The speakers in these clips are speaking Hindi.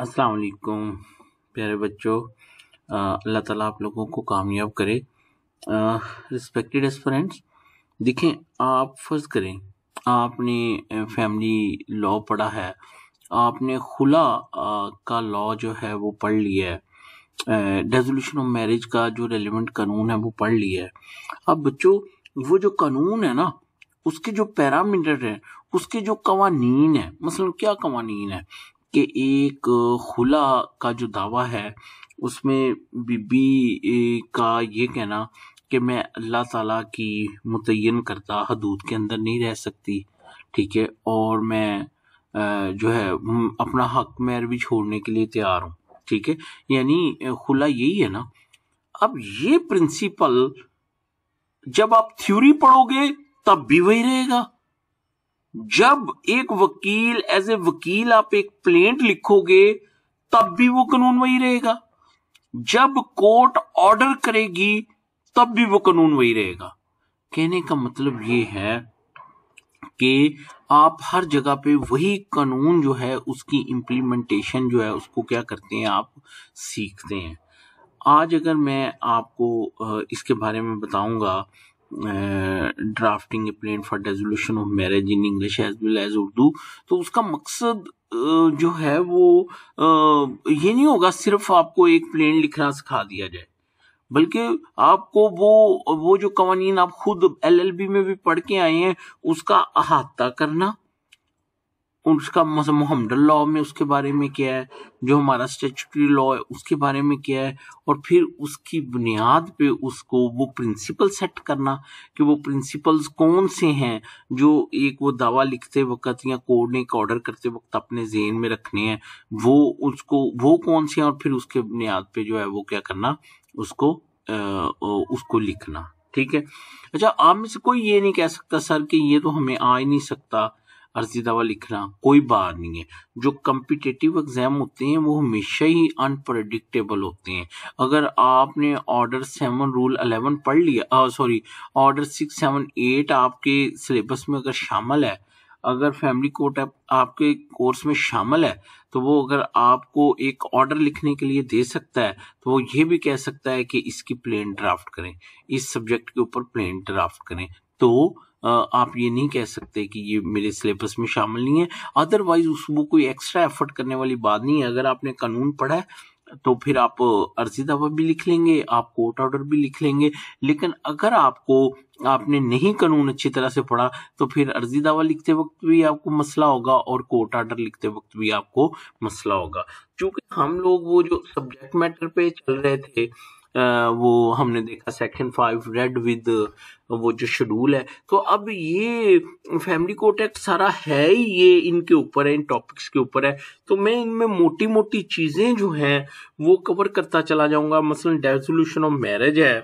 असलकुम प्यारे बच्चों अल्लाह ताला आप लोगों को कामयाब करे रिस्पेक्टेड एस्परेंट्स देखें आप फर्ज करें आपने फैमिली लॉ पढ़ा है आपने खुला आ, का लॉ जो है वो पढ़ लिया है रेजोल्यूशन ऑफ मैरिज का जो रेलिवेंट कानून है वो पढ़ लिया है अब बच्चों वो जो कानून है ना उसके जो पैरामीटर हैं उसके जो कवानीन है मसलन मतलब क्या कवानीन है कि एक खुला का जो दावा है उसमें बीबी का ये कहना कि मैं अल्लाह ताला की मुतन करता हदूद के अंदर नहीं रह सकती ठीक है और मैं जो है अपना हक मैर भी छोड़ने के लिए तैयार हूँ ठीक है यानी खुला यही है ना अब ये प्रिंसिपल जब आप थ्योरी पढ़ोगे तब भी वही रहेगा जब एक वकील एज ए वकील आप एक प्लेंट लिखोगे तब भी वो कानून वही रहेगा जब कोर्ट ऑर्डर करेगी तब भी वो कानून वही रहेगा कहने का मतलब ये है कि आप हर जगह पे वही कानून जो है उसकी इम्प्लीमेंटेशन जो है उसको क्या करते हैं आप सीखते हैं आज अगर मैं आपको इसके बारे में बताऊंगा drafting a plan for resolution of marriage in English as well as Urdu तो उसका मकसद जो है वो ये नहीं होगा सिर्फ आपको एक प्लेन लिखना सिखा दिया जाए बल्कि आपको वो वो जो कवानीन आप खुद एलएलबी में भी पढ़ के आए हैं उसका अहाता करना उसका मोहम्मद लॉ में उसके बारे में क्या है जो हमारा स्टेचुटरी लॉ है उसके बारे में क्या है और फिर उसकी बुनियाद पे उसको वो प्रिंसिपल सेट करना कि वो प्रिंसिपल्स कौन से हैं जो एक वो दावा लिखते वक्त या कोर्ट ने एक ऑर्डर करते वक्त अपने जेन में रखने हैं वो उसको वो कौन से हैं और फिर उसके बुनियाद पे जो है वो क्या करना उसको आ, उसको लिखना ठीक है अच्छा आप में से कोई ये नहीं कह सकता सर कि ये तो हमें आ ही नहीं सकता अर्जी अर्जीदावा लिखना कोई बार नहीं है जो कम्पिटेटिव एग्ज़ाम होते हैं वो हमेशा ही अनप्रडिक्टेबल होते हैं अगर आपने ऑर्डर सेवन रूल अलेवन पढ़ लिया sorry order six seven eight आपके सिलेबस में अगर शामिल है अगर फैमिली कोर्ट आप, आपके कोर्स में शामिल है तो वो अगर आपको एक ऑर्डर लिखने के लिए दे सकता है तो वो ये भी कह सकता है कि इसकी प्लेन ड्राफ्ट करें इस सब्जेक्ट के ऊपर प्लेन ड्राफ्ट करें तो आप ये नहीं कह सकते कि ये मेरे सिलेबस में शामिल नहीं है अदरवाइज उस वो कोई एक्स्ट्रा एफर्ट करने वाली बात नहीं है अगर आपने कानून पढ़ा है तो फिर आप अर्जी दावा भी लिख लेंगे आप कोर्ट ऑर्डर भी लिख लेंगे लेकिन अगर आपको आपने नहीं कानून अच्छी तरह से पढ़ा तो फिर अर्जी दावा लिखते वक्त भी आपको मसला होगा और कोर्ट ऑर्डर लिखते वक्त भी आपको मसला होगा क्योंकि हम लोग वो जो सब्जेक्ट मैटर पे चल रहे थे वो हमने देखा सेक्शन फाइव रेड विद वो जो शेड्यूल है तो अब ये फैमिली कोर्ट एक्ट सारा है ही ये इनके ऊपर है इन टॉपिक्स के ऊपर है तो मैं इनमें मोटी मोटी चीजें जो हैं वो कवर करता चला जाऊंगा मसलन डेजोल्यूशन ऑफ मैरिज है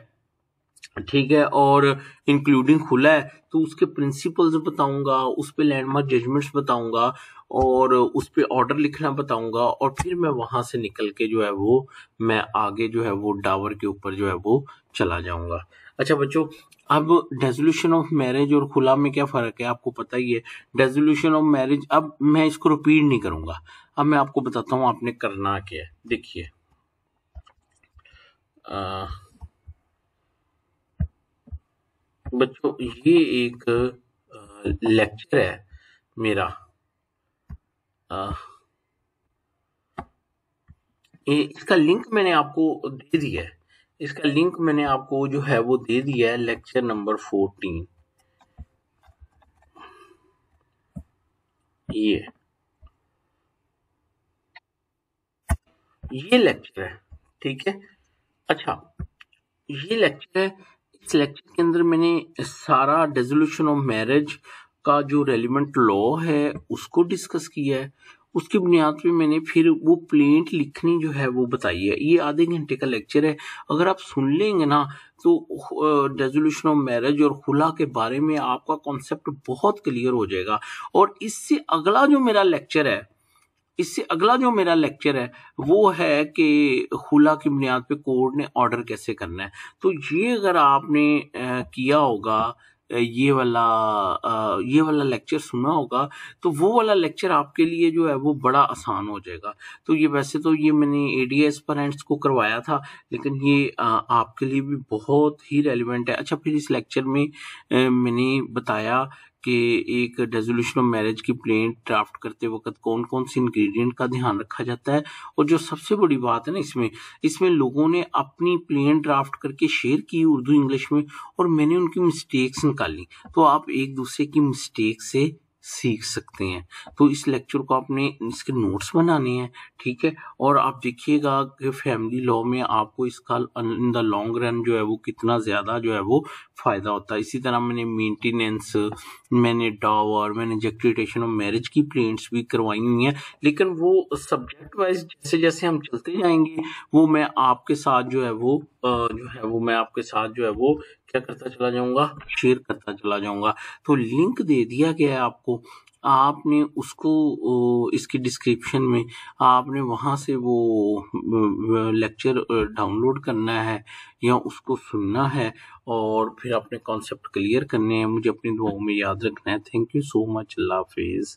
ठीक है और इंक्लूडिंग खुला है तो उसके प्रिंसिपल्स बताऊंगा उस पर लैंडमार्क जजमेंट्स बताऊंगा और उस पर ऑर्डर लिखना बताऊंगा और फिर मैं वहां से निकल के जो है वो मैं आगे जो है वो डावर के ऊपर जो है वो चला जाऊंगा अच्छा बच्चों अब डेजोल्यूशन ऑफ मैरिज और खुला में क्या फ़र्क है आपको पता ही है डेजोल्यूशन ऑफ मैरिज अब मैं इसको रिपीट नहीं करूंगा अब मैं आपको बताता हूँ आपने करना क्या है देखिए बच्चों ये एक लेक्चर है मेरा आ, इसका लिंक मैंने आपको दे दिया है इसका लिंक मैंने आपको जो है वो दे दिया है लेक्चर नंबर फोर्टीन ये ये लेक्चर है ठीक है अच्छा ये लेक्चर है इस लेक्चर के अंदर मैंने सारा डेजोल्यूशन ऑफ मैरिज का जो रेलिवेंट लॉ है उसको डिस्कस किया है उसकी बुनियाद पे मैंने फिर वो प्लेंट लिखनी जो है वो बताई है ये आधे घंटे का लेक्चर है अगर आप सुन लेंगे ना तो रेजोल्यूशन ऑफ मैरिज और खुला के बारे में आपका कॉन्सेप्ट बहुत क्लियर हो जाएगा और इससे अगला जो मेरा लेक्चर है इससे अगला जो मेरा लेक्चर है वो है कि खुला की बुनियाद पे कोर्ट ने ऑर्डर कैसे करना है तो ये अगर आपने किया होगा ये वाला ये वाला लेक्चर सुना होगा तो वो वाला लेक्चर आपके लिए जो है वो बड़ा आसान हो जाएगा तो ये वैसे तो ये मैंने ए डी एस पेरेंट्स को करवाया था लेकिन ये आपके लिए भी बहुत ही रेलिवेंट है अच्छा फिर इस लेक्चर में मैंने बताया कि एक रेजोल्यूशन ऑफ मैरिज की प्लेन ड्राफ्ट करते वक्त कौन कौन से इंग्रेडिएंट का ध्यान रखा जाता है और जो सबसे बड़ी बात है ना इसमें इसमें लोगों ने अपनी प्लेन ड्राफ्ट करके शेयर की उर्दू इंग्लिश में और मैंने उनकी मिस्टेक्स निकाली तो आप एक दूसरे की मिस्टेक से सीख सकते हैं तो इस लेक्चर को आपने इसके नोट्स बनाने हैं ठीक है और आप देखिएगा कि फैमिली लॉ में आपको इसका इन द लॉन्ग रन जो है वो कितना ज़्यादा जो है वो फ़ायदा होता है इसी तरह मैंने मेंटेनेंस मैंने डावर मैंने जेक्टेशन और मैरिज की प्लेट्स भी करवाई हुई हैं लेकिन वो सब्जेक्ट वाइज जैसे जैसे हम चलते जाएंगे वो मैं आपके साथ जो है वो जो है वो मैं आपके साथ जो है वो क्या करता चला जाऊंगा शेयर करता चला जाऊंगा तो लिंक दे दिया गया है आपको आपने उसको इसकी डिस्क्रिप्शन में आपने वहाँ से वो लेक्चर डाउनलोड करना है या उसको सुनना है और फिर अपने कॉन्सेप्ट क्लियर करने हैं मुझे अपनी दुआओं में याद रखना है थैंक यू सो मच अल्लाह हाफिज़